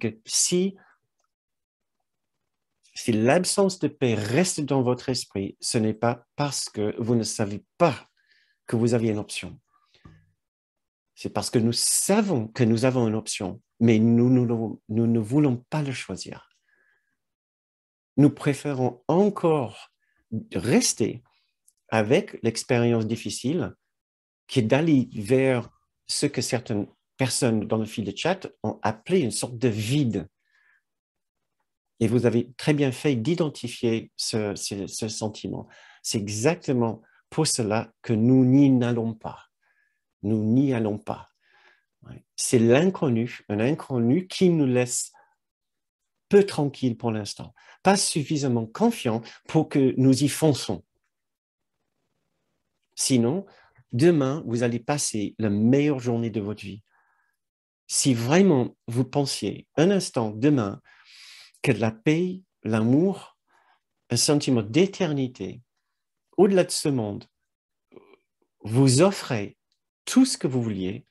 que si, si l'absence de paix reste dans votre esprit, ce n'est pas parce que vous ne savez pas que vous aviez une option. C'est parce que nous savons que nous avons une option, mais nous, nous, ne voulons pas le choisir. Nous préférons encore rester avec l'expérience difficile qui est d'aller vers ce que certaines personnes dans le fil de chat ont appelé une sorte de vide. Et vous avez très bien fait d'identifier ce, sentiment. C'est exactement pour cela que nous n'y allons pas. Nous n'y allons pas. C'est l'inconnu, un inconnu qui nous laisse peu tranquille pour l'instant, pas suffisamment confiant pour que nous y fonçons. Sinon, demain, vous allez passer la meilleure journée de votre vie si vraiment vous pensiez un instant demain que la paix, l'amour, un sentiment d'éternité, au-delà de ce monde, vous offrait tout ce que vous vouliez,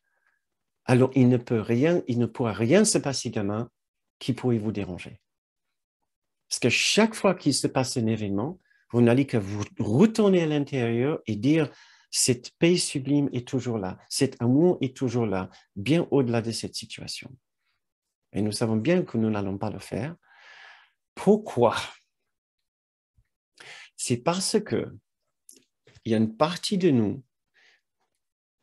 alors il ne peut rien, il ne pourra rien se passer demain qui pourrait vous déranger. Parce que chaque fois qu'il se passe un événement, vous n'allez que vous retourner à l'intérieur et dire cette paix sublime est toujours là. Cet amour est toujours là, bien au-delà de cette situation. Et nous savons bien que nous n'allons pas le faire. Pourquoi C'est parce que il y a une partie de nous,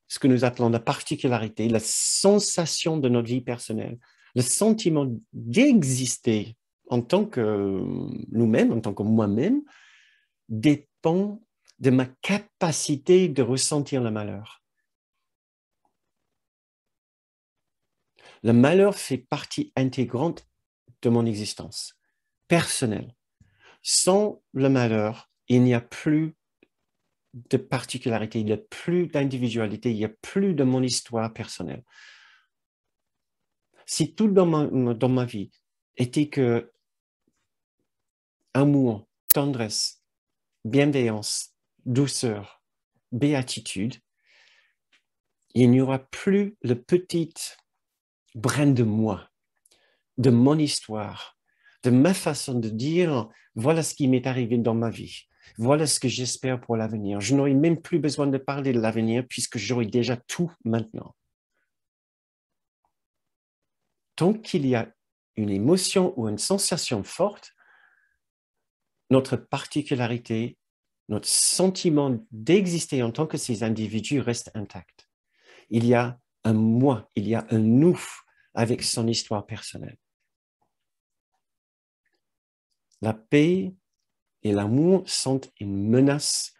ce que nous appelons la particularité, la sensation de notre vie personnelle, le sentiment d'exister en tant que nous-mêmes, en tant que moi-même, dépend de ma capacité de ressentir le malheur. Le malheur fait partie intégrante de mon existence personnelle. Sans le malheur, il n'y a plus de particularité, il n'y a plus d'individualité, il n'y a plus de mon histoire personnelle. Si tout dans ma, dans ma vie était que amour, tendresse, bienveillance, douceur, béatitude, il n'y aura plus le petit brin de moi, de mon histoire, de ma façon de dire, voilà ce qui m'est arrivé dans ma vie, voilà ce que j'espère pour l'avenir. Je n'aurai même plus besoin de parler de l'avenir puisque j'aurai déjà tout maintenant. Tant qu'il y a une émotion ou une sensation forte, notre particularité notre sentiment d'exister en tant que ces individus reste intact. Il y a un moi, il y a un nous avec son histoire personnelle. La paix et l'amour sont une menace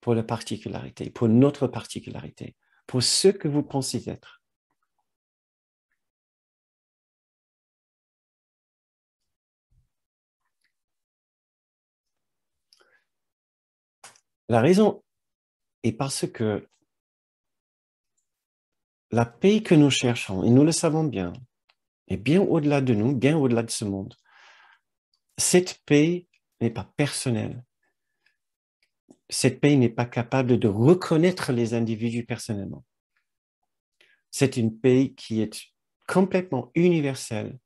pour la particularité, pour notre particularité, pour ce que vous pensez être. La raison est parce que la paix que nous cherchons, et nous le savons bien, est bien au-delà de nous, bien au-delà de ce monde. Cette paix n'est pas personnelle. Cette paix n'est pas capable de reconnaître les individus personnellement. C'est une paix qui est complètement universelle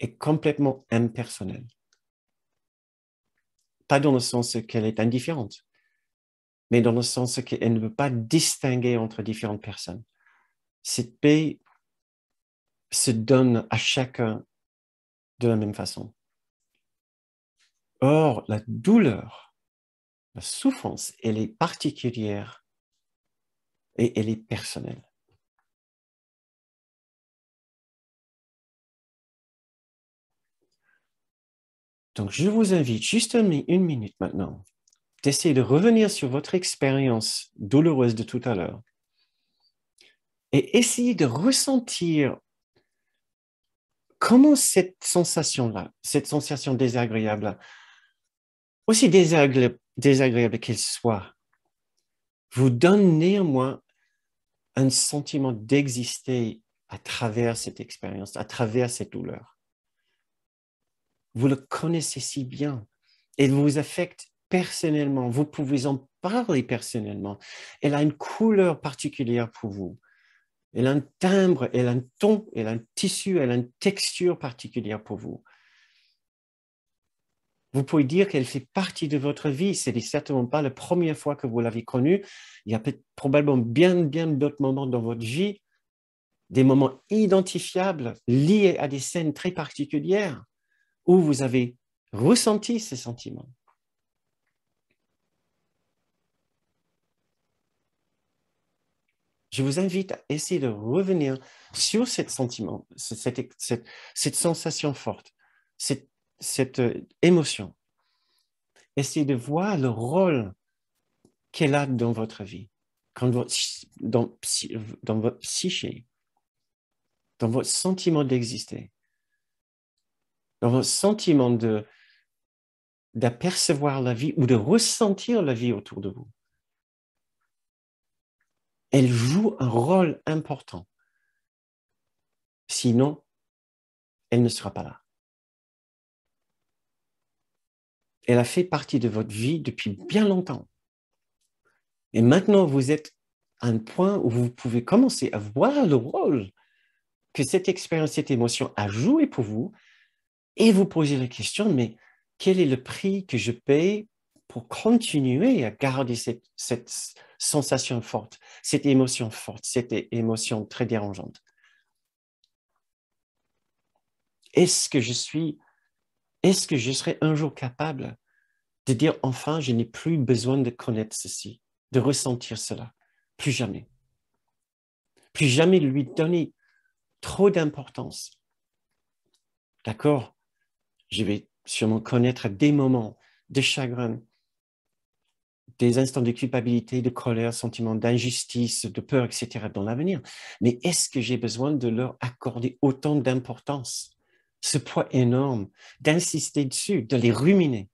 et complètement impersonnelle pas dans le sens qu'elle est indifférente, mais dans le sens qu'elle ne veut pas distinguer entre différentes personnes. Cette paix se donne à chacun de la même façon. Or, la douleur, la souffrance, elle est particulière et elle est personnelle. Donc, je vous invite juste une minute maintenant d'essayer de revenir sur votre expérience douloureuse de tout à l'heure et essayer de ressentir comment cette sensation-là, cette sensation désagréable, aussi désagréable, désagréable qu'elle soit, vous donne néanmoins un sentiment d'exister à travers cette expérience, à travers cette douleur. Vous le connaissez si bien. Elle vous affecte personnellement. Vous pouvez en parler personnellement. Elle a une couleur particulière pour vous. Elle a un timbre, elle a un ton, elle a un tissu, elle a une texture particulière pour vous. Vous pouvez dire qu'elle fait partie de votre vie. Ce n'est certainement pas la première fois que vous l'avez connue. Il y a probablement bien, bien d'autres moments dans votre vie, des moments identifiables liés à des scènes très particulières où vous avez ressenti ces sentiments. Je vous invite à essayer de revenir sur cette sentiment, cette, sensation forte, cette, cette euh, émotion. Essayez de voir le rôle qu'elle a dans votre vie, dans votre psyché, dans votre sentiment d'exister dans votre sentiment d'apercevoir la vie ou de ressentir la vie autour de vous. Elle joue un rôle important. Sinon, elle ne sera pas là. Elle a fait partie de votre vie depuis bien longtemps. Et maintenant, vous êtes à un point où vous pouvez commencer à voir le rôle que cette expérience, cette émotion a joué pour vous et vous posez la question, mais quel est le prix que je paye pour continuer à garder cette, sensation forte, cette émotion forte, cette émotion très dérangeante Est-ce que je suis, est-ce que je serai un jour capable de dire enfin, je n'ai plus besoin de connaître ceci, de ressentir cela, plus jamais. Plus jamais lui donner trop d'importance. D'accord je vais sûrement connaître des moments de chagrin, des instants de culpabilité, de colère, sentiment d'injustice, de peur, etc. dans l'avenir. Mais est-ce que j'ai besoin de leur accorder autant d'importance, ce poids énorme, d'insister dessus, de les ruminer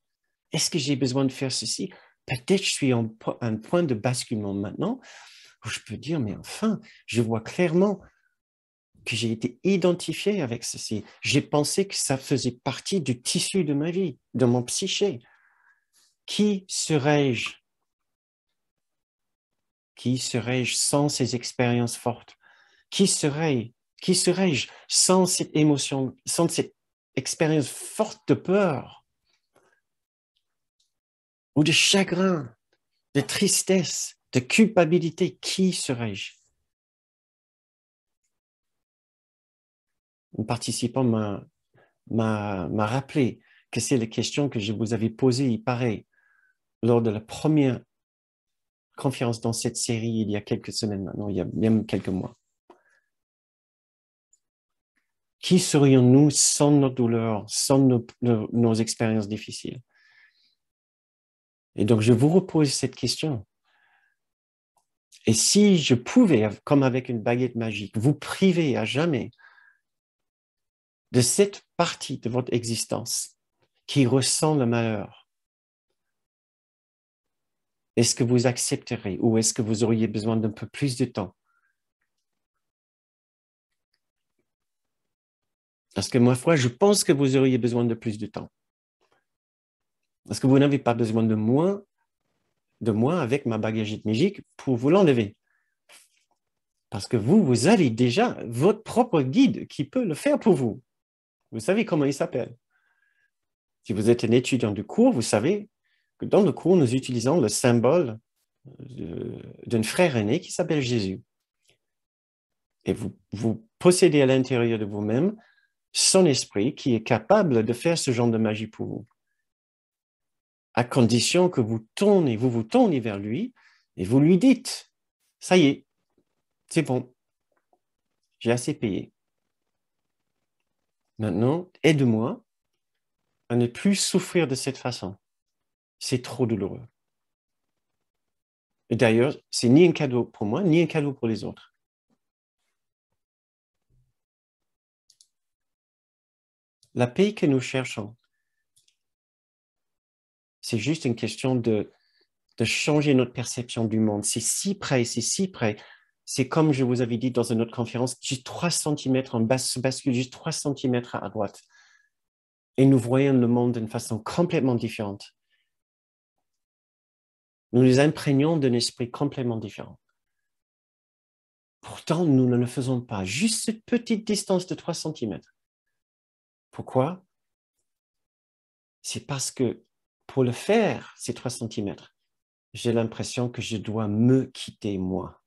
Est-ce que j'ai besoin de faire ceci Peut-être je suis en, un point de basculement maintenant où je peux dire, mais enfin, je vois clairement que j'ai été identifié avec ceci. J'ai pensé que ça faisait partie du tissu de ma vie, de mon psyché. Qui serais-je Qui serais-je sans ces expériences fortes Qui serais-je qui serais-je sans cette émotion, sans cette expérience forte de peur ou de chagrin, de tristesse, de culpabilité Qui serais-je Un participant m'a rappelé que c'est la question que je vous avais posée, il paraît, lors de la première conférence dans cette série il y a quelques semaines maintenant, il y a même quelques mois. Qui serions-nous sans nos douleurs, sans nos expériences difficiles Et donc, je vous repose cette question. Et si je pouvais, comme avec une baguette magique, vous priver à jamais de cette partie de votre existence qui ressent le malheur, est-ce que vous accepterez ou est-ce que vous auriez besoin d'un peu plus de temps Parce que moi, foi, je pense que vous auriez besoin de plus de temps. Parce que vous n'avez pas besoin de moins de moi avec ma bagagette magique pour vous l'enlever. Parce que vous, vous avez déjà votre propre guide qui peut le faire pour vous. Vous savez comment il s'appelle. Si vous êtes un étudiant du cours, vous savez que dans le cours, nous utilisons le symbole euh, d'un frère aîné qui s'appelle Jésus. Et vous, vous possédez à l'intérieur de vous-même son esprit qui est capable de faire ce genre de magie pour vous. À condition que vous tournez, vous vous tournez vers lui et vous lui dites, ça y est, c'est bon, j'ai assez payé. Maintenant, aide-moi à ne plus souffrir de cette façon. C'est trop douloureux. Et d'ailleurs, c'est ni un cadeau pour moi, ni un cadeau pour les autres. La paix que nous cherchons, c'est juste une question de, de changer notre perception du monde. C'est si près, c'est si près c'est comme je vous avais dit dans une autre conférence, juste 3 cm en basse bascule, juste 3 cm à droite. Et nous voyons le monde d'une façon complètement différente. Nous nous imprégnons d'un esprit complètement différent. Pourtant, nous ne le faisons pas. Juste cette petite distance de 3 cm. Pourquoi C'est parce que pour le faire, ces 3 cm, j'ai l'impression que je dois me quitter moi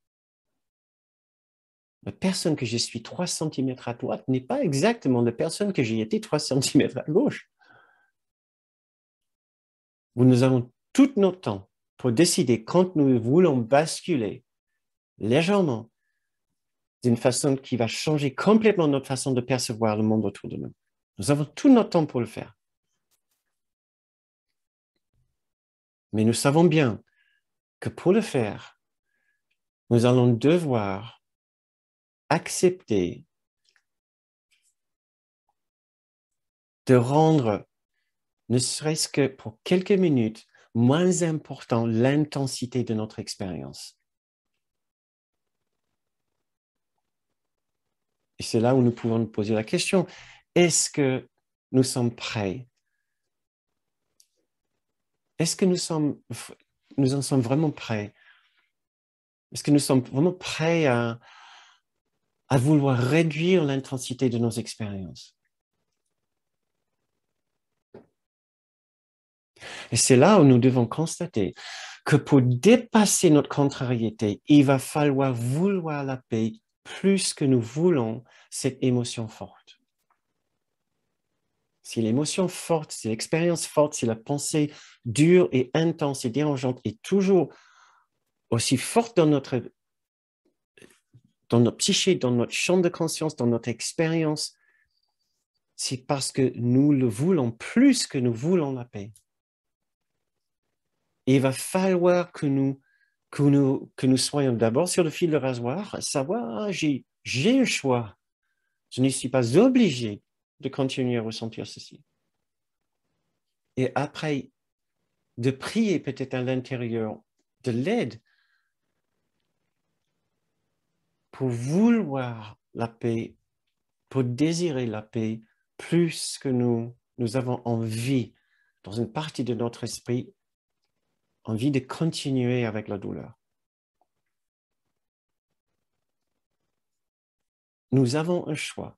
la personne que je suis 3 cm à droite n'est pas exactement la personne que j'ai été 3 cm à gauche. Nous avons tout notre temps pour décider quand nous voulons basculer légèrement d'une façon qui va changer complètement notre façon de percevoir le monde autour de nous. Nous avons tout notre temps pour le faire. Mais nous savons bien que pour le faire, nous allons devoir accepter de rendre, ne serait-ce que pour quelques minutes, moins important l'intensité de notre expérience. Et c'est là où nous pouvons nous poser la question, est-ce que nous sommes prêts Est-ce que nous, sommes, nous en sommes vraiment prêts Est-ce que nous sommes vraiment prêts à, à vouloir réduire l'intensité de nos expériences. Et c'est là où nous devons constater que pour dépasser notre contrariété, il va falloir vouloir la paix plus que nous voulons cette émotion forte. Si l'émotion forte, si l'expérience forte, si la pensée dure et intense et dérangeante est toujours aussi forte dans notre dans notre psyché, dans notre champ de conscience, dans notre expérience, c'est parce que nous le voulons plus que nous voulons la paix. il va falloir que nous, que nous, que nous soyons d'abord sur le fil de rasoir, savoir, ah, j'ai, j'ai un choix. Je ne suis pas obligé de continuer à ressentir ceci. Et après, de prier peut-être à l'intérieur de l'aide pour vouloir la paix, pour désirer la paix plus que nous, nous avons envie, dans une partie de notre esprit, envie de continuer avec la douleur. Nous avons un choix.